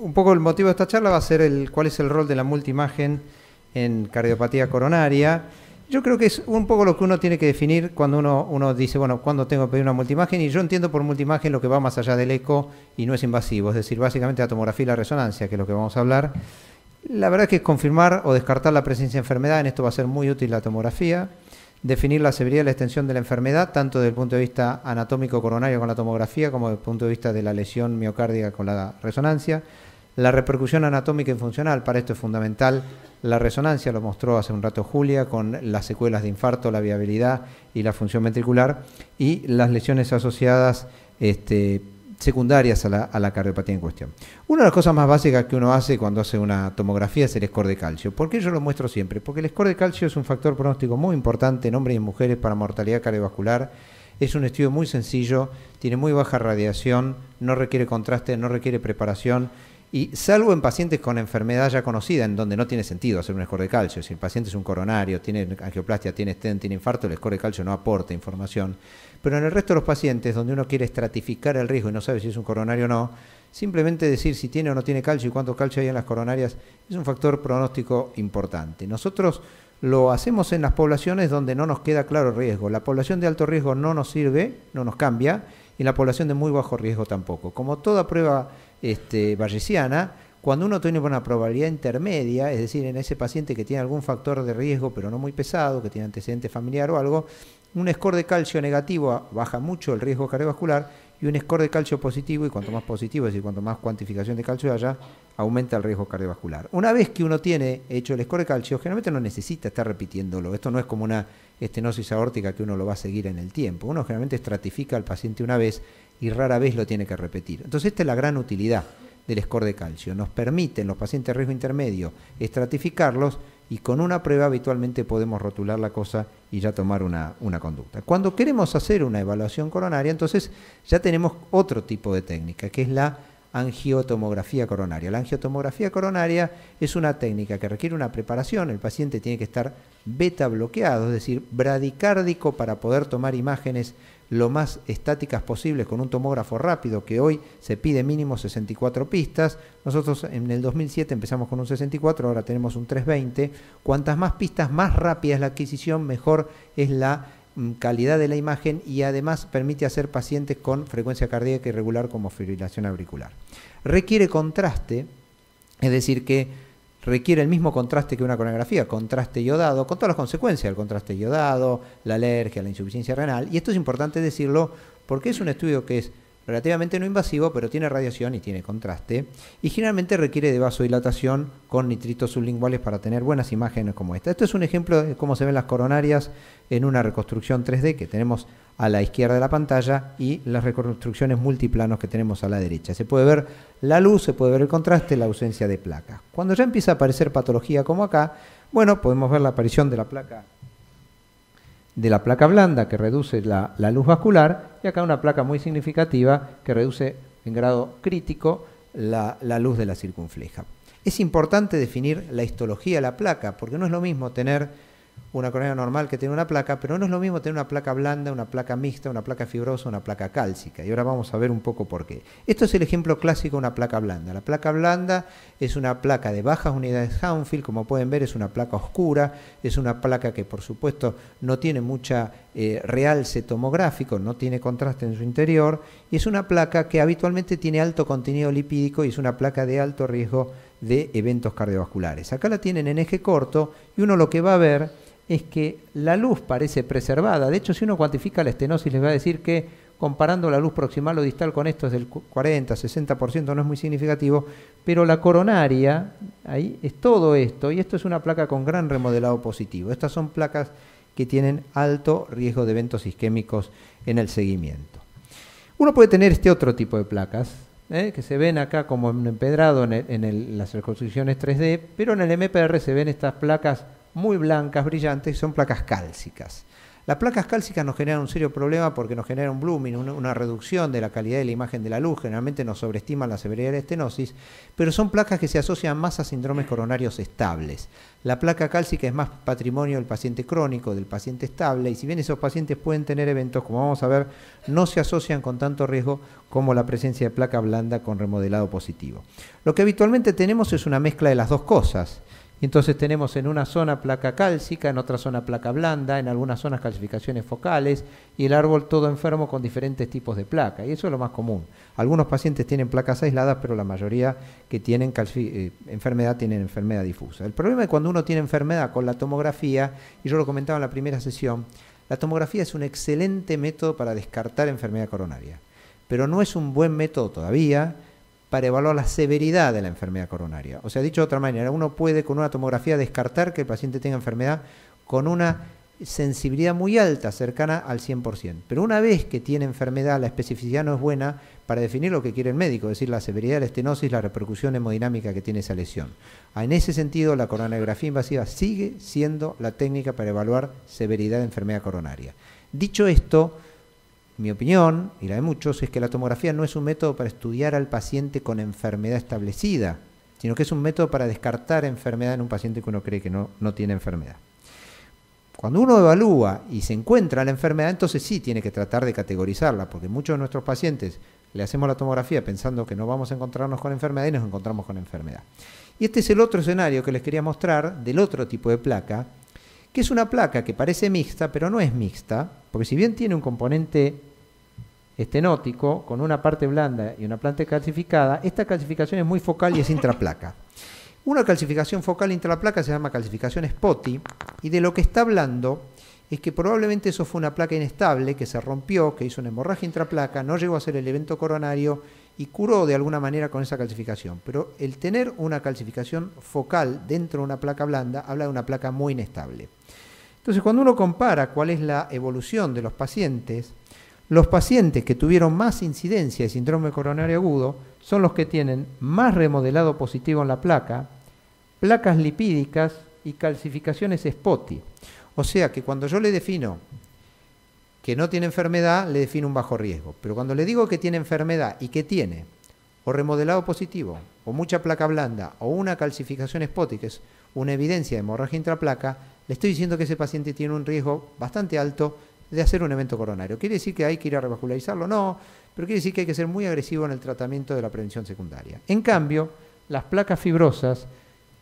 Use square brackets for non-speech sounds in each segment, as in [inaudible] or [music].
un poco el motivo de esta charla va a ser el cuál es el rol de la multimagen en cardiopatía coronaria. Yo creo que es un poco lo que uno tiene que definir cuando uno, uno dice, bueno, cuando tengo que pedir una multimagen? Y yo entiendo por multimagen lo que va más allá del eco y no es invasivo, es decir, básicamente la tomografía y la resonancia, que es lo que vamos a hablar. La verdad es que confirmar o descartar la presencia de enfermedad, en esto va a ser muy útil la tomografía definir la severidad y la extensión de la enfermedad, tanto desde el punto de vista anatómico coronario con la tomografía, como desde el punto de vista de la lesión miocárdica con la resonancia, la repercusión anatómica y funcional, para esto es fundamental la resonancia, lo mostró hace un rato Julia, con las secuelas de infarto, la viabilidad y la función ventricular, y las lesiones asociadas este, secundarias a la, a la, cardiopatía en cuestión. Una de las cosas más básicas que uno hace cuando hace una tomografía es el score de calcio. ¿Por qué yo lo muestro siempre? Porque el score de calcio es un factor pronóstico muy importante en hombres y mujeres para mortalidad cardiovascular. Es un estudio muy sencillo, tiene muy baja radiación, no requiere contraste, no requiere preparación y salvo en pacientes con enfermedad ya conocida, en donde no tiene sentido hacer un score de calcio, si el paciente es un coronario, tiene angioplastia, tiene stent, tiene infarto, el score de calcio no aporta información. Pero en el resto de los pacientes, donde uno quiere estratificar el riesgo y no sabe si es un coronario o no, simplemente decir si tiene o no tiene calcio y cuánto calcio hay en las coronarias es un factor pronóstico importante. Nosotros lo hacemos en las poblaciones donde no nos queda claro el riesgo. La población de alto riesgo no nos sirve, no nos cambia, y la población de muy bajo riesgo tampoco. Como toda prueba este, cuando uno tiene una probabilidad intermedia, es decir, en ese paciente que tiene algún factor de riesgo, pero no muy pesado, que tiene antecedente familiar o algo, un score de calcio negativo baja mucho el riesgo cardiovascular y un score de calcio positivo, y cuanto más positivo, es decir, cuanto más cuantificación de calcio haya, aumenta el riesgo cardiovascular. Una vez que uno tiene hecho el score de calcio, generalmente no necesita estar repitiéndolo. Esto no es como una estenosis aórtica que uno lo va a seguir en el tiempo. Uno generalmente estratifica al paciente una vez y rara vez lo tiene que repetir. Entonces esta es la gran utilidad del score de calcio. Nos permite en los pacientes de riesgo intermedio estratificarlos y con una prueba habitualmente podemos rotular la cosa y ya tomar una, una, conducta. Cuando queremos hacer una evaluación coronaria, entonces ya tenemos otro tipo de técnica, que es la angiotomografía coronaria. La angiotomografía coronaria es una técnica que requiere una preparación, el paciente tiene que estar beta bloqueado, es decir, bradicárdico para poder tomar imágenes lo más estáticas posibles con un tomógrafo rápido que hoy se pide mínimo 64 pistas. Nosotros en el 2007 empezamos con un 64, ahora tenemos un 320. Cuantas más pistas, más rápida es la adquisición, mejor es la Mm, calidad de la imagen y además permite hacer pacientes con frecuencia cardíaca irregular como fibrilación auricular. Requiere contraste, es decir, que requiere el mismo contraste que una coronografía, contraste yodado con todas las consecuencias el contraste yodado la alergia, la insuficiencia renal. Y esto es importante decirlo porque es un estudio que es relativamente no invasivo, pero tiene radiación y tiene contraste, y generalmente requiere de vasodilatación con nitritos sublinguales para tener buenas imágenes como esta. Esto es un ejemplo de cómo se ven las coronarias en una reconstrucción 3D que tenemos a la izquierda de la pantalla y las reconstrucciones multiplanos que tenemos a la derecha. Se puede ver la luz, se puede ver el contraste, la ausencia de placas. Cuando ya empieza a aparecer patología como acá, bueno, podemos ver la aparición de la placa de la placa blanda que reduce la, luz vascular y acá una placa muy significativa que reduce en grado crítico la, la luz de la circunfleja. Es importante definir la histología de la placa porque no es lo mismo tener una coronaria normal que tiene una placa, pero no es lo mismo tener una placa blanda, una placa mixta, una placa fibrosa, una placa cálcica. Y ahora vamos a ver un poco por qué. Esto es el ejemplo clásico de una placa blanda. La placa blanda es una placa de bajas unidades Hounfield, como pueden ver es una placa oscura, es una placa que por supuesto no tiene mucha realce tomográfico, no tiene contraste en su interior, y es una placa que habitualmente tiene alto contenido lipídico y es una placa de alto riesgo de eventos cardiovasculares. Acá la tienen en eje corto y uno lo que va a ver es que la luz parece preservada. De hecho, si uno cuantifica la estenosis, les va a decir que comparando la luz proximal o distal con esto es del 40, 60%, no es muy significativo, pero la coronaria, ahí es todo esto, y esto es una placa con gran remodelado positivo. Estas son placas que tienen alto riesgo de eventos isquémicos en el seguimiento. Uno puede tener este otro tipo de placas, ¿eh? que se ven acá como empedrado en, las reconstrucciones 3D, pero en el MPR se ven estas placas muy blancas, brillantes, son placas cálcicas. Las placas cálcicas nos generan un serio problema porque nos generan un blooming, una, reducción de la calidad de la imagen de la luz, generalmente nos sobreestiman la severidad de la estenosis, pero son placas que se asocian más a síndromes coronarios estables. La placa cálcica es más patrimonio del paciente crónico, del paciente estable, y si bien esos pacientes pueden tener eventos, como vamos a ver, no se asocian con tanto riesgo como la presencia de placa blanda con remodelado positivo. Lo que habitualmente tenemos es una mezcla de las dos cosas. Entonces tenemos en una zona placa cálcica, en otra zona placa blanda, en algunas zonas calcificaciones focales y el árbol todo enfermo con diferentes tipos de placa. Y eso es lo más común. Algunos pacientes tienen placas aisladas, pero la mayoría que tienen eh, enfermedad tienen enfermedad difusa. El problema es cuando uno tiene enfermedad con la tomografía, y yo lo comentaba en la primera sesión, la tomografía es un excelente método para descartar enfermedad coronaria, pero no es un buen método todavía para evaluar la severidad de la enfermedad coronaria. O sea, dicho de otra manera, uno puede con una tomografía descartar que el paciente tenga enfermedad con una sensibilidad muy alta, cercana al 100%. Pero una vez que tiene enfermedad, la especificidad no es buena para definir lo que quiere el médico, es decir, la severidad de la estenosis, la repercusión hemodinámica que tiene esa lesión. En ese sentido, la coronografía invasiva sigue siendo la técnica para evaluar severidad de enfermedad coronaria. Dicho esto, mi opinión, y la de muchos, es que la tomografía no es un método para estudiar al paciente con enfermedad establecida, sino que es un método para descartar enfermedad en un paciente que uno cree que no, no tiene enfermedad. Cuando uno evalúa y se encuentra la enfermedad, entonces sí tiene que tratar de categorizarla, porque muchos de nuestros pacientes le hacemos la tomografía pensando que no vamos a encontrarnos con enfermedad y nos encontramos con enfermedad. Y este es el otro escenario que les quería mostrar del otro tipo de placa, que es una placa que parece mixta, pero no es mixta, porque si bien tiene un componente estenótico con una parte blanda y una planta calcificada, esta calcificación es muy focal y es intraplaca. Una calcificación focal e intraplaca se llama calcificación Spotty y de lo que está hablando es que probablemente eso fue una placa inestable que se rompió, que hizo una hemorragia intraplaca, no llegó a ser el evento coronario y curó de alguna manera con esa calcificación. Pero el tener una calcificación focal dentro de una placa blanda habla de una placa muy inestable. Entonces, cuando uno compara cuál es la evolución de los pacientes, los pacientes que tuvieron más incidencia de síndrome coronario agudo son los que tienen más remodelado positivo en la placa, placas lipídicas y calcificaciones spotty. O sea que cuando yo le defino que no tiene enfermedad le define un bajo riesgo. Pero cuando le digo que tiene enfermedad y que tiene o remodelado positivo, o mucha placa blanda, o una calcificación espótica, es una evidencia de hemorragia intraplaca, le estoy diciendo que ese paciente tiene un riesgo bastante alto de hacer un evento coronario. ¿Quiere decir que hay que ir a revascularizarlo? No, pero quiere decir que hay que ser muy agresivo en el tratamiento de la prevención secundaria. En cambio, las placas fibrosas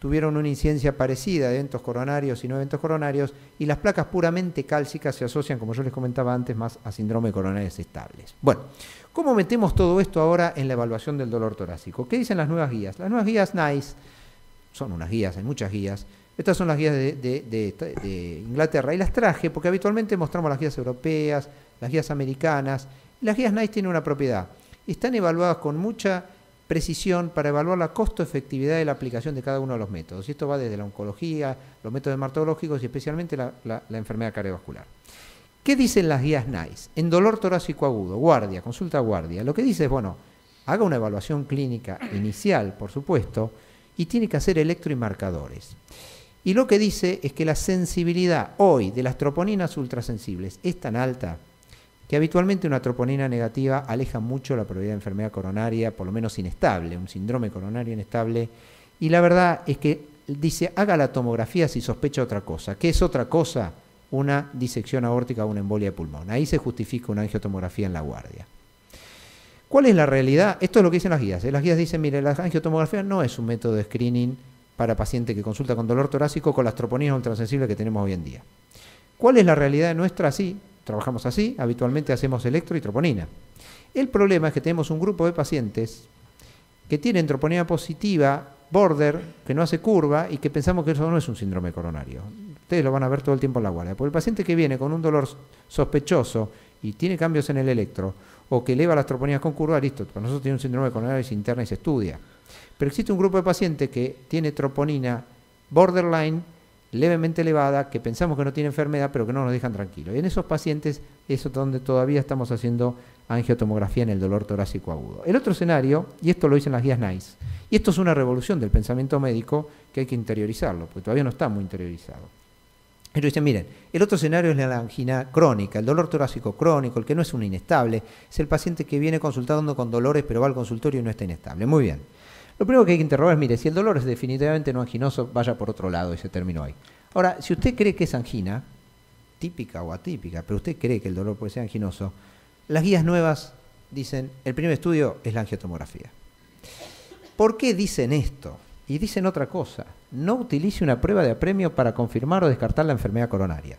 tuvieron una incidencia parecida de eventos coronarios y no eventos coronarios, y las placas puramente cálcicas se asocian, como yo les comentaba antes, más a síndrome coronarios estables. Bueno, ¿cómo metemos todo esto ahora en la evaluación del dolor torácico? ¿Qué dicen las nuevas guías? Las nuevas guías NICE, son unas guías, hay muchas guías, estas son las guías de, de Inglaterra, y las traje porque habitualmente mostramos las guías europeas, las guías americanas, las guías NICE tienen una propiedad, están evaluadas con mucha precisión para evaluar la costo-efectividad de la aplicación de cada uno de los métodos. Y esto va desde la oncología, los métodos hematológicos y especialmente la, la, enfermedad cardiovascular. ¿Qué dicen las guías NICE? En dolor torácico agudo, guardia, consulta guardia. Lo que dice es, bueno, haga una evaluación clínica inicial, por supuesto, y tiene que hacer electro y marcadores. Y lo que dice es que la sensibilidad hoy de las troponinas ultrasensibles es tan alta que habitualmente una troponina negativa aleja mucho la probabilidad de enfermedad coronaria, por lo menos inestable, un síndrome coronario inestable. Y la verdad es que dice, haga la tomografía si sospecha otra cosa. ¿Qué es otra cosa? Una disección aórtica o una embolia de pulmón. Ahí se justifica una angiotomografía en la guardia. ¿Cuál es la realidad? Esto es lo que dicen las guías. Las guías dicen, mire, la angiotomografía no es un método de screening para paciente que consulta con dolor torácico con las troponinas ultrasensibles que tenemos hoy en día. ¿Cuál es la realidad nuestra? Sí, trabajamos así, habitualmente hacemos electro y troponina. El problema es que tenemos un grupo de pacientes que tienen troponina positiva, border, que no hace curva y que pensamos que eso no es un síndrome coronario. Ustedes lo van a ver todo el tiempo en la guardia. Porque el paciente que viene con un dolor sospechoso y tiene cambios en el electro o que eleva las troponinas con curva, listo, para nosotros tiene un síndrome coronario y interna y se estudia. Pero existe un grupo de pacientes que tiene troponina borderline levemente elevada que pensamos que no tiene enfermedad pero que no nos dejan tranquilos. Y en esos pacientes eso es donde todavía estamos haciendo angiotomografía en el dolor torácico agudo. El otro escenario, y esto lo dicen las guías NICE, y esto es una revolución del pensamiento médico que hay que interiorizarlo, porque todavía no está muy interiorizado. Pero dicen, miren, el otro escenario es la angina crónica, el dolor torácico crónico, el que no es un inestable, es el paciente que viene consultando con dolores pero va al consultorio y no está inestable. Muy bien. Lo primero que hay que interrogar es, mire, si el dolor es definitivamente no anginoso, vaya por otro lado y se terminó ahí. Ahora, si usted cree que es angina, típica o atípica, pero usted cree que el dolor puede ser anginoso, las guías nuevas dicen, el primer estudio es la angiotomografía. ¿Por qué dicen esto? Y dicen otra cosa, no utilice una prueba de apremio para confirmar o descartar la enfermedad coronaria.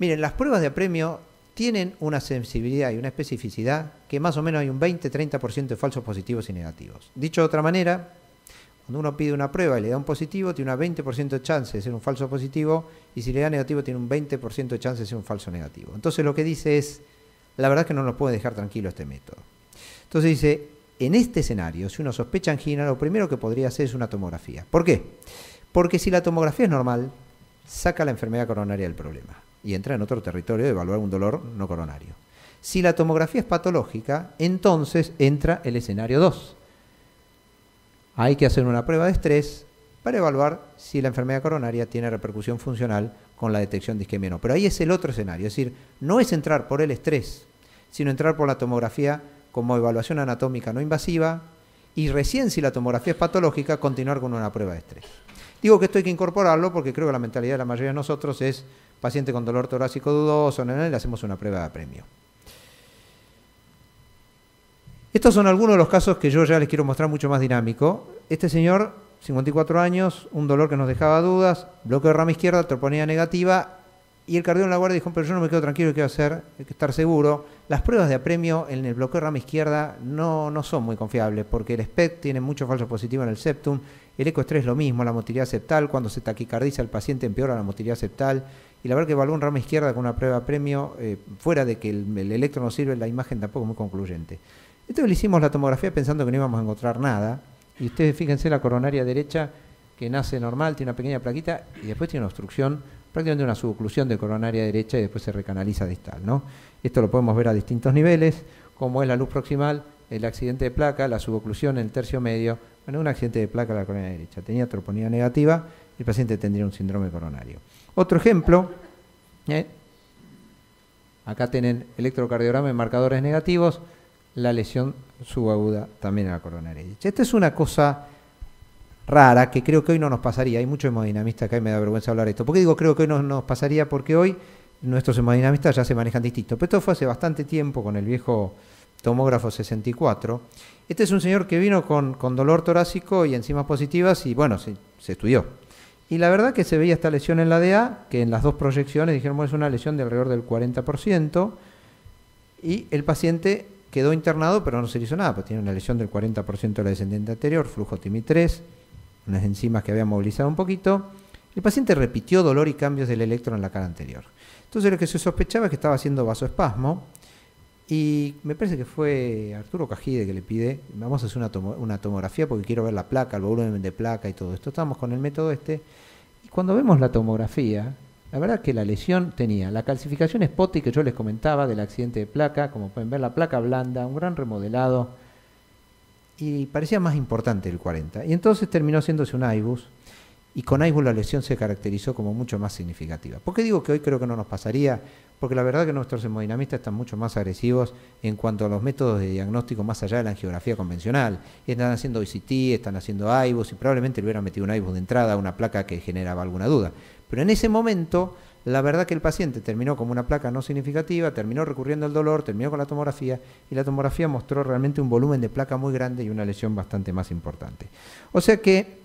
Miren, las pruebas de apremio tienen una sensibilidad y una especificidad que más o menos hay un 20-30% de falsos positivos y negativos. Dicho de otra manera, cuando uno pide una prueba y le da un positivo, tiene un 20% de chance de ser un falso positivo, y si le da negativo, tiene un 20% de chance de ser un falso negativo. Entonces lo que dice es, la verdad es que no nos puede dejar tranquilo este método. Entonces dice, en este escenario, si uno sospecha angina, lo primero que podría hacer es una tomografía. ¿Por qué? Porque si la tomografía es normal, saca la enfermedad coronaria del problema y entra en otro territorio de evaluar un dolor no coronario. Si la tomografía es patológica, entonces entra el escenario 2. Hay que hacer una prueba de estrés para evaluar si la enfermedad coronaria tiene repercusión funcional con la detección de isquemia o no. Pero ahí es el otro escenario, es decir, no es entrar por el estrés, sino entrar por la tomografía como evaluación anatómica no invasiva y recién si la tomografía es patológica continuar con una prueba de estrés. Digo que esto hay que incorporarlo porque creo que la mentalidad de la mayoría de nosotros es paciente con dolor torácico dudoso, le hacemos una prueba de apremio. Estos son algunos de los casos que yo ya les quiero mostrar mucho más dinámico. Este señor, 54 años, un dolor que nos dejaba dudas, bloqueo de rama izquierda, troponía negativa, y el cardiólogo en la guardia dijo, pero yo no me quedo tranquilo, ¿qué voy a hacer? Hay que estar seguro. Las pruebas de apremio en el bloqueo de rama izquierda no, no son muy confiables, porque el SPECT tiene mucho falso positivo en el septum, el ecoestrés es lo mismo, la motilidad septal, cuando se taquicardiza el paciente empeora la motilidad septal. Y la verdad que evaluó un rama izquierda con una prueba premio, eh, fuera de que el, electro no sirve, la imagen tampoco es muy concluyente. Entonces le hicimos la tomografía pensando que no íbamos a encontrar nada. Y ustedes fíjense la coronaria derecha que nace normal, tiene una pequeña plaquita y después tiene una obstrucción, prácticamente una suboclusión de coronaria derecha y después se recanaliza distal. Esto lo podemos ver a distintos niveles, como es la luz proximal, el accidente de placa, la suboclusión en el tercio medio, bueno, un accidente de placa la coronaria derecha. Tenía troponía negativa, el paciente tendría un síndrome coronario. Otro ejemplo, ¿eh? acá tienen electrocardiograma en marcadores negativos, la lesión subaguda también a la coronaria derecha. Esta es una cosa rara que creo que hoy no nos pasaría. Hay muchos hemodinamistas que me da vergüenza hablar esto. ¿Por qué digo creo que hoy no nos pasaría? Porque hoy nuestros hemodinamistas ya se manejan distinto. Pero esto fue hace bastante tiempo con el viejo tomógrafo 64. Este es un señor que vino con, dolor torácico y enzimas positivas y bueno, se, estudió. Y la verdad que se veía esta lesión en la DA, que en las dos proyecciones dijeron, es una lesión de alrededor del 40%, y el paciente quedó internado, pero no se le hizo nada, pues tiene una lesión del 40% de la descendente anterior, flujo TIMI3, unas enzimas que había movilizado un poquito. El paciente repitió dolor y cambios del electro en la cara anterior. Entonces lo que se sospechaba es que estaba haciendo vasoespasmo, y me parece que fue Arturo Cajide que le pide, vamos a hacer una, tomografía porque quiero ver la placa, el volumen de placa y todo esto. Estamos con el método este. Y cuando vemos la tomografía, la verdad que la lesión tenía la calcificación spotty que yo les comentaba del accidente de placa, como pueden ver, la placa blanda, un gran remodelado. Y parecía más importante el 40. Y entonces terminó haciéndose un IBUS y con AIBUS la lesión se caracterizó como mucho más significativa. ¿Por qué digo que hoy creo que no nos pasaría? Porque la verdad que nuestros hemodinamistas están mucho más agresivos en cuanto a los métodos de diagnóstico más allá de la angiografía convencional. Están haciendo ICT, están haciendo AIBUS y probablemente le hubieran metido un AIBUS de entrada, una placa que generaba alguna duda. Pero en ese momento, la verdad que el paciente terminó como una placa no significativa, terminó recurriendo al dolor, terminó con la tomografía y la tomografía mostró realmente un volumen de placa muy grande y una lesión bastante más importante. O sea que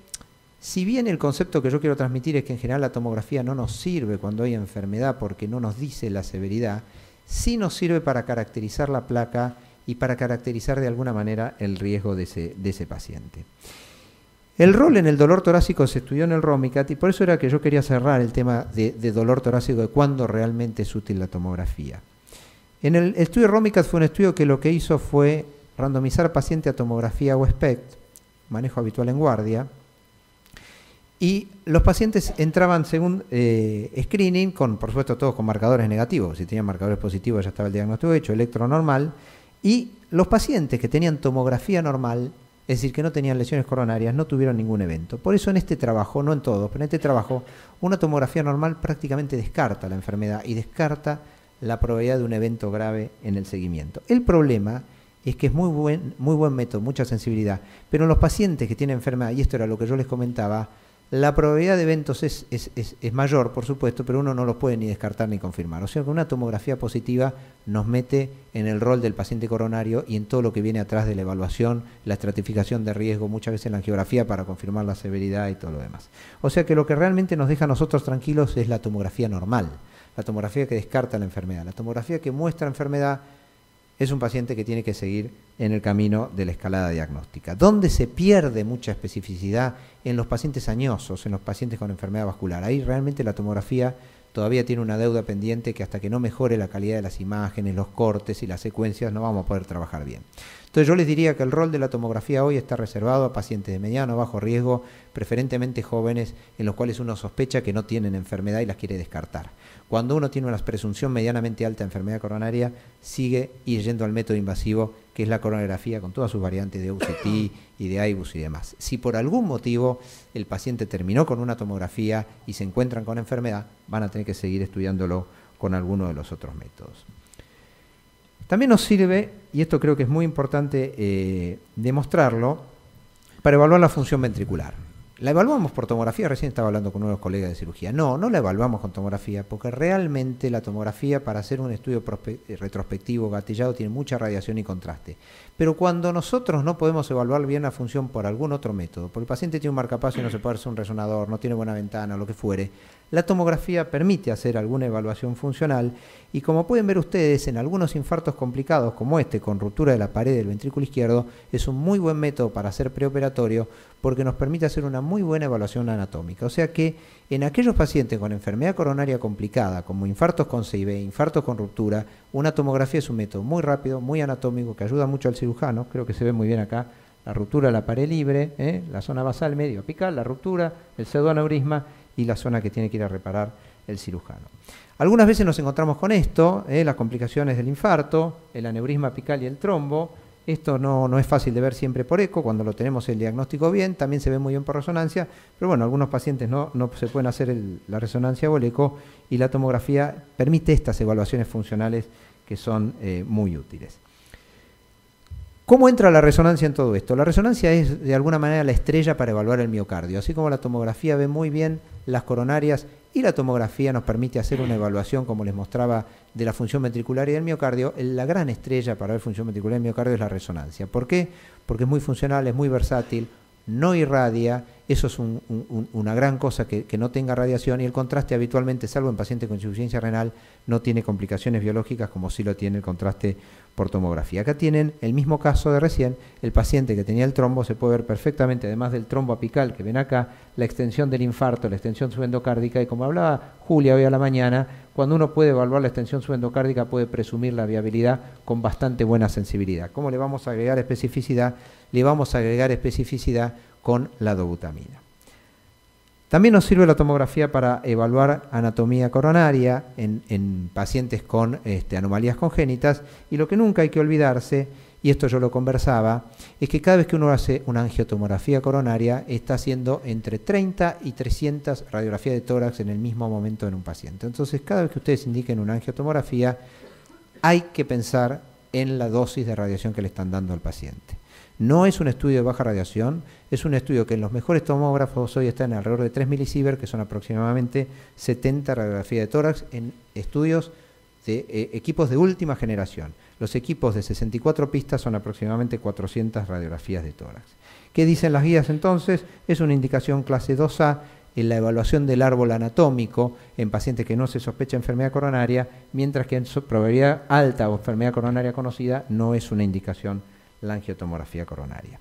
si bien el concepto que yo quiero transmitir es que en general la tomografía no nos sirve cuando hay enfermedad porque no nos dice la severidad, sí nos sirve para caracterizar la placa y para caracterizar de alguna manera el riesgo de ese, paciente. El rol en el dolor torácico se estudió en el ROMICAT y por eso era que yo quería cerrar el tema de, de dolor torácico, de cuándo realmente es útil la tomografía. En el estudio ROMICAT fue un estudio que lo que hizo fue randomizar paciente a tomografía o SPECT, manejo habitual en guardia, y los pacientes entraban según eh, screening, con por supuesto todos con marcadores negativos. Si tenían marcadores positivos ya estaba el diagnóstico hecho, electro normal. Y los pacientes que tenían tomografía normal, es decir, que no tenían lesiones coronarias, no tuvieron ningún evento. Por eso en este trabajo, no en todos, pero en este trabajo, una tomografía normal prácticamente descarta la enfermedad y descarta la probabilidad de un evento grave en el seguimiento. El problema es que es muy buen, muy buen método, mucha sensibilidad, pero en los pacientes que tienen enfermedad, y esto era lo que yo les comentaba, la probabilidad de eventos es, es, mayor, por supuesto, pero uno no los puede ni descartar ni confirmar. O sea que una tomografía positiva nos mete en el rol del paciente coronario y en todo lo que viene atrás de la evaluación, la estratificación de riesgo, muchas veces en la angiografía para confirmar la severidad y todo lo demás. O sea que lo que realmente nos deja a nosotros tranquilos es la tomografía normal, la tomografía que descarta la enfermedad, la tomografía que muestra enfermedad es un paciente que tiene que seguir en el camino de la escalada diagnóstica. ¿Dónde se pierde mucha especificidad? En los pacientes añosos, en los pacientes con enfermedad vascular. Ahí realmente la tomografía todavía tiene una deuda pendiente que hasta que no mejore la calidad de las imágenes, los cortes y las secuencias no vamos a poder trabajar bien. Entonces yo les diría que el rol de la tomografía hoy está reservado a pacientes de mediano o bajo riesgo, preferentemente jóvenes en los cuales uno sospecha que no tienen enfermedad y las quiere descartar. Cuando uno tiene una presunción medianamente alta de enfermedad coronaria, sigue yendo al método invasivo que es la coronografía con todas sus variantes de UCT y de IBUS y demás. Si por algún motivo el paciente terminó con una tomografía y se encuentran con enfermedad, van a tener que seguir estudiándolo con alguno de los otros métodos. También nos sirve, y esto creo que es muy importante eh, demostrarlo, para evaluar la función ventricular. ¿La evaluamos por tomografía? Recién estaba hablando con unos colegas de cirugía. No, no la evaluamos con tomografía, porque realmente la tomografía para hacer un estudio eh, retrospectivo gatillado tiene mucha radiación y contraste. Pero cuando nosotros no podemos evaluar bien la función por algún otro método, porque el paciente tiene un marcapaso y no se puede hacer un resonador, no tiene buena ventana, lo que fuere, la tomografía permite hacer alguna evaluación funcional y como pueden ver ustedes, en algunos infartos complicados como este con ruptura de la pared del ventrículo izquierdo, es un muy buen método para hacer preoperatorio porque nos permite hacer una muy buena evaluación anatómica. O sea que en aquellos pacientes con enfermedad coronaria complicada, como infartos con CIB, infartos con ruptura, una tomografía es un método muy rápido, muy anatómico, que ayuda mucho al cirujano, creo que se ve muy bien acá, la ruptura de la pared libre, ¿eh? la zona basal medio apical, la ruptura, el pseudoaneurisma y la zona que tiene que ir a reparar el cirujano. Algunas veces nos encontramos con esto, eh, las complicaciones del infarto, el aneurisma apical y el trombo. Esto no, es fácil de ver siempre por eco, cuando lo tenemos el diagnóstico bien, también se ve muy bien por resonancia, pero bueno, algunos pacientes no, se pueden hacer la resonancia o el eco y la tomografía permite estas evaluaciones funcionales que son eh, muy útiles. ¿Cómo entra la resonancia en todo esto? La resonancia es de alguna manera la estrella para evaluar el miocardio. Así como la tomografía ve muy bien las coronarias y la tomografía nos permite hacer una evaluación, como les mostraba, de la función ventricular y del miocardio, la gran estrella para ver función ventricular y miocardio es la resonancia. ¿Por qué? Porque es muy funcional, es muy versátil, no irradia, eso es una gran cosa que, no tenga radiación y el contraste habitualmente, salvo en pacientes con insuficiencia renal, no tiene complicaciones biológicas como sí lo tiene el contraste por tomografía. Acá tienen el mismo caso de recién, el paciente que tenía el trombo se puede ver perfectamente, además del trombo apical que ven acá, la extensión del infarto, la extensión subendocárdica y como hablaba Julia hoy a la mañana, cuando uno puede evaluar la extensión subendocárdica, puede presumir la viabilidad con bastante buena sensibilidad. ¿Cómo le vamos a agregar especificidad? Le vamos a agregar especificidad con la dobutamina. También nos sirve la tomografía para evaluar anatomía coronaria en, pacientes con este, anomalías congénitas y lo que nunca hay que olvidarse y esto yo lo conversaba, es que cada vez que uno hace una angiotomografía coronaria, está haciendo entre 30 y 300 radiografías de tórax en el mismo momento en un paciente. Entonces, cada vez que ustedes indiquen una angiotomografía, hay que pensar en la dosis de radiación que le están dando al paciente. No es un estudio de baja radiación, es un estudio que en los mejores tomógrafos hoy está en alrededor de 3 milisievert, que son aproximadamente 70 radiografías de tórax, en estudios de este, eh, equipos de última generación. Los equipos de 64 pistas son aproximadamente 400 radiografías de tórax. ¿Qué dicen las guías entonces? Es una indicación clase 2A en la evaluación del árbol anatómico en pacientes que no se sospecha enfermedad coronaria, mientras que en su probabilidad alta o enfermedad coronaria conocida no es una indicación la angiotomografía coronaria.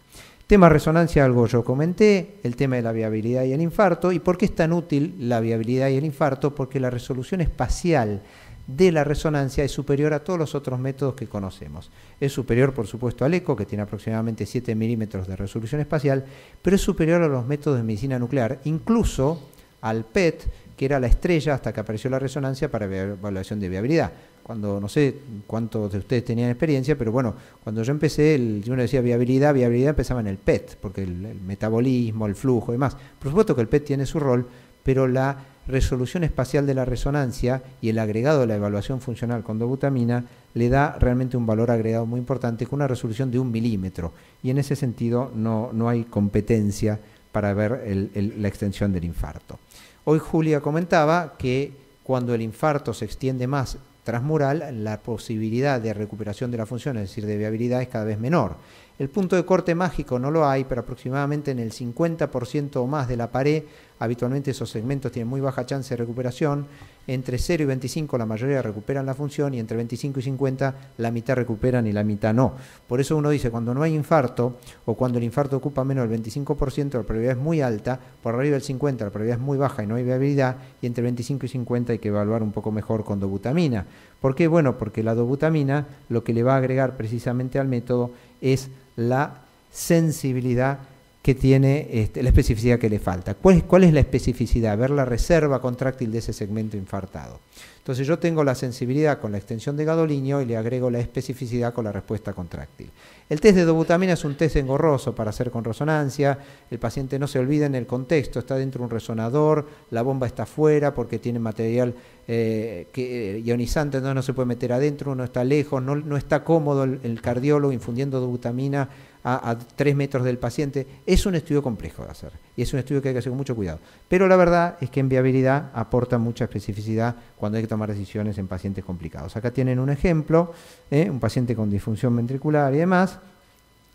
Tema resonancia, algo yo comenté, el tema de la viabilidad y el infarto. ¿Y por qué es tan útil la viabilidad y el infarto? Porque la resolución espacial de la resonancia es superior a todos los otros métodos que conocemos. Es superior, por supuesto, al eco, que tiene aproximadamente 7 milímetros de resolución espacial, pero es superior a los métodos de medicina nuclear, incluso al PET, que era la estrella hasta que apareció la resonancia para evaluación de viabilidad. Cuando, no sé cuántos de ustedes tenían experiencia, pero bueno, cuando yo empecé, el, uno decía viabilidad, viabilidad empezaba en el PET, porque el, el metabolismo, el flujo y demás. Por supuesto que el PET tiene su rol, pero la resolución espacial de la resonancia y el agregado de la evaluación funcional con dobutamina le da realmente un valor agregado muy importante con una resolución de un milímetro. Y en ese sentido no, hay competencia para ver la extensión del infarto. Hoy Julia comentaba que cuando el infarto se extiende más transmural, la posibilidad de recuperación de la función, es decir, de viabilidad, es cada vez menor. El punto de corte mágico no lo hay, pero aproximadamente en el 50% o más de la pared, habitualmente esos segmentos tienen muy baja chance de recuperación, entre 0 y 25 la mayoría recuperan la función y entre 25 y 50 la mitad recuperan y la mitad no. Por eso uno dice, cuando no hay infarto o cuando el infarto ocupa menos del 25%, la probabilidad es muy alta, por arriba del 50 la probabilidad es muy baja y no hay viabilidad, y entre 25 y 50 hay que evaluar un poco mejor con dobutamina. ¿Por qué? Bueno, porque la dobutamina lo que le va a agregar precisamente al método es la sensibilidad que tiene, este, la especificidad que le falta. ¿Cuál es, ¿Cuál es la especificidad? Ver la reserva contráctil de ese segmento infartado. Entonces yo tengo la sensibilidad con la extensión de gadolinio y le agrego la especificidad con la respuesta contráctil. El test de dobutamina es un test engorroso para hacer con resonancia. El paciente no se olvida en el contexto, está dentro de un resonador, la bomba está fuera porque tiene material eh, que, eh, ionizante, entonces no se puede meter adentro, no está lejos, no, está cómodo el, cardiólogo infundiendo glutamina a, tres metros del paciente. Es un estudio complejo de hacer y es un estudio que hay que hacer con mucho cuidado. Pero la verdad es que en viabilidad aporta mucha especificidad cuando hay que tomar decisiones en pacientes complicados. Acá tienen un ejemplo, ¿eh? un paciente con disfunción ventricular y demás,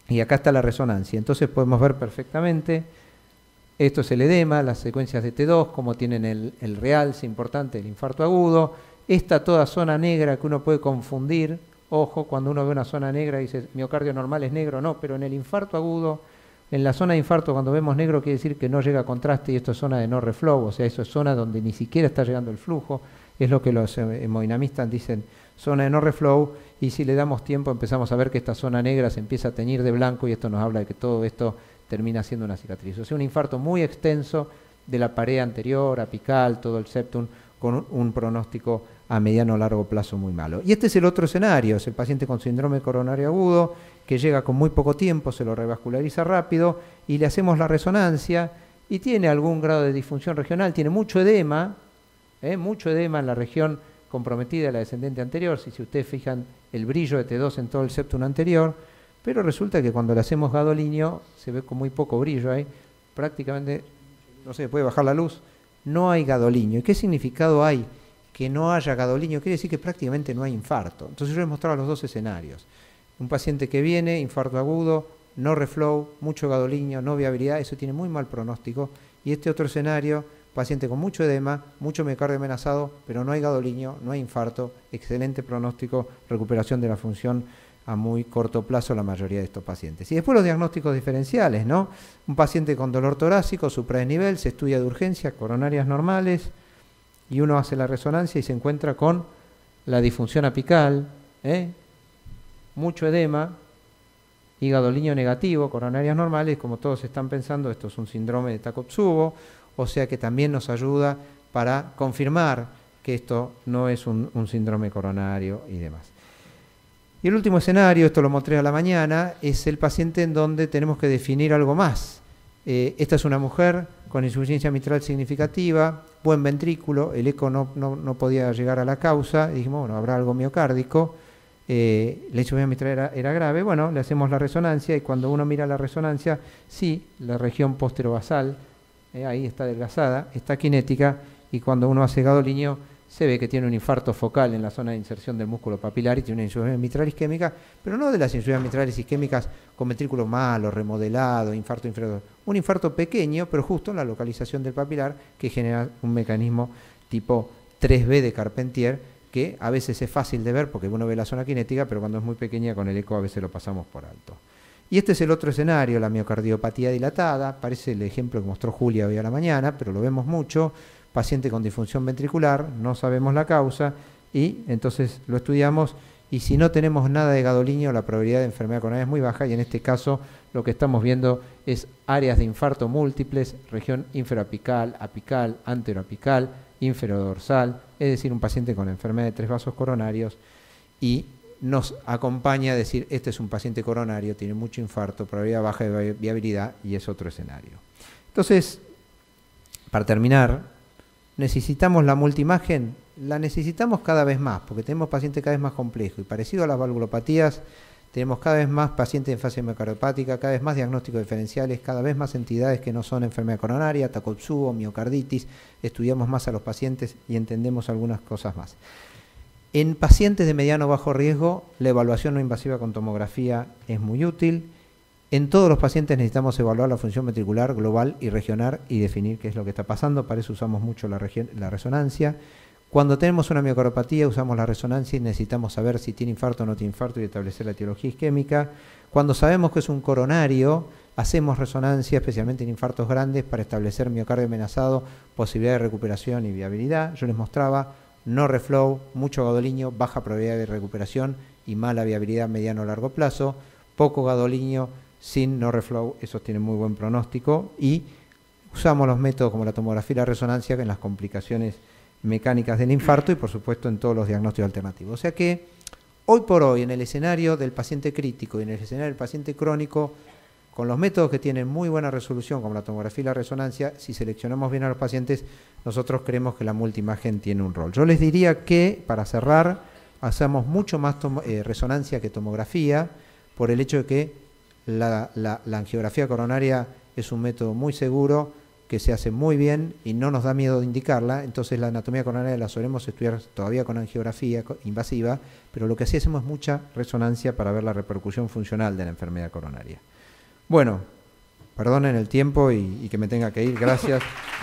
y acá está la resonancia. Entonces podemos ver perfectamente esto es el edema, las secuencias de T2, como tienen el, real es importante, el infarto agudo. Esta toda zona negra que uno puede confundir. Ojo, cuando uno ve una zona negra y dice miocardio normal es negro, no, pero en el infarto agudo, en la zona de infarto cuando vemos negro quiere decir que no llega contraste y esto es zona de no reflow, o sea, eso es zona donde ni siquiera está llegando el flujo. Es lo que los eh, hemodinamistas dicen, zona de no reflow, y si le damos tiempo empezamos a ver que esta zona negra se empieza a teñir de blanco y esto nos habla de que todo esto termina siendo una cicatriz. O sea, un infarto muy extenso de la pared anterior, apical, todo el septum, con un, pronóstico a mediano o largo plazo muy malo. Y este es el otro escenario, es el paciente con síndrome coronario agudo, que llega con muy poco tiempo, se lo revasculariza rápido y le hacemos la resonancia y tiene algún grado de disfunción regional, tiene mucho edema, ¿eh? mucho edema en la región comprometida, de la descendente anterior, si, si ustedes fijan el brillo de T2 en todo el septum anterior, pero resulta que cuando le hacemos gadolinio, se ve con muy poco brillo ahí, prácticamente no sé, puede bajar la luz, no hay gadolinio. ¿Y qué significado hay que no haya gadolinio? Quiere decir que prácticamente no hay infarto. Entonces yo les mostraba los dos escenarios. Un paciente que viene, infarto agudo, no reflow, mucho gadolinio, no viabilidad, eso tiene muy mal pronóstico. Y este otro escenario, paciente con mucho edema, mucho miocardio amenazado, pero no hay gadolinio, no hay infarto, excelente pronóstico, recuperación de la función a muy corto plazo la mayoría de estos pacientes. Y después los diagnósticos diferenciales, ¿no? Un paciente con dolor torácico, supradesnivel, se estudia de urgencia, coronarias normales, y uno hace la resonancia y se encuentra con la disfunción apical, ¿eh? mucho edema, hígado liño negativo, coronarias normales, como todos están pensando, esto es un síndrome de Takotsubo, o sea que también nos ayuda para confirmar que esto no es un síndrome coronario y demás. Y el último escenario, esto lo mostré a la mañana, es el paciente en donde tenemos que definir algo más. Eh, esta es una mujer con insuficiencia mitral significativa, buen ventrículo, el eco no, podía llegar a la causa, dijimos, bueno, habrá algo miocárdico, eh, la insuficiencia mitral era, grave, bueno, le hacemos la resonancia y cuando uno mira la resonancia, sí, la región posterobasal, eh, ahí está adelgazada, está cinética, y cuando uno ha el niño se ve que tiene un infarto focal en la zona de inserción del músculo papilar y tiene una insuficiencia mitral isquémica, pero no de las insuficiencias mitrales isquémicas con ventrículo malo, remodelado, infarto inferior. Un infarto pequeño, pero justo en la localización del papilar, que genera un mecanismo tipo 3B de Carpentier, que a veces es fácil de ver porque uno ve la zona cinética, pero cuando es muy pequeña con el eco a veces lo pasamos por alto. Y este es el otro escenario, la miocardiopatía dilatada, parece el ejemplo que mostró Julia hoy a la mañana, pero lo vemos mucho, paciente con disfunción ventricular, no sabemos la causa y entonces lo estudiamos y si no tenemos nada de gadolinio, la probabilidad de enfermedad coronaria es muy baja y en este caso lo que estamos viendo es áreas de infarto múltiples, región inferoapical, apical, anteroapical, inferodorsal, es decir, un paciente con enfermedad de tres vasos coronarios y nos acompaña a decir, este es un paciente coronario, tiene mucho infarto, probabilidad baja de viabilidad y es otro escenario. Entonces, para terminar, necesitamos la multimagen, la necesitamos cada vez más, porque tenemos pacientes cada vez más complejos y parecido a las valvulopatías, tenemos cada vez más pacientes en fase miocardiopática, cada vez más diagnósticos diferenciales, cada vez más entidades que no son enfermedad coronaria, tacotsubo, miocarditis, estudiamos más a los pacientes y entendemos algunas cosas más. En pacientes de mediano o bajo riesgo, la evaluación no invasiva con tomografía es muy útil. En todos los pacientes necesitamos evaluar la función ventricular global y regional y definir qué es lo que está pasando. Para eso usamos mucho la, resonancia. Cuando tenemos una miocardiopatía usamos la resonancia y necesitamos saber si tiene infarto o no tiene infarto y establecer la etiología isquémica. Cuando sabemos que es un coronario, hacemos resonancia, especialmente en infartos grandes, para establecer miocardio amenazado, posibilidad de recuperación y viabilidad. Yo les mostraba no reflow, mucho gadolinio, baja probabilidad de recuperación y mala viabilidad mediano o largo plazo, poco gadolinio, sin no reflow, esos tienen muy buen pronóstico y usamos los métodos como la tomografía y la resonancia en las complicaciones mecánicas del infarto y por supuesto en todos los diagnósticos alternativos. O sea que hoy por hoy en el escenario del paciente crítico y en el escenario del paciente crónico, con los métodos que tienen muy buena resolución como la tomografía y la resonancia, si seleccionamos bien a los pacientes, nosotros creemos que la multimagen tiene un rol. Yo les diría que para cerrar, hacemos mucho más eh, resonancia que tomografía por el hecho de que la, angiografía coronaria es un método muy seguro que se hace muy bien y no nos da miedo de indicarla, entonces la anatomía coronaria la solemos estudiar todavía con angiografía invasiva, pero lo que sí hacemos es mucha resonancia para ver la repercusión funcional de la enfermedad coronaria. Bueno, perdonen el tiempo y que me tenga que ir, gracias. [laughs]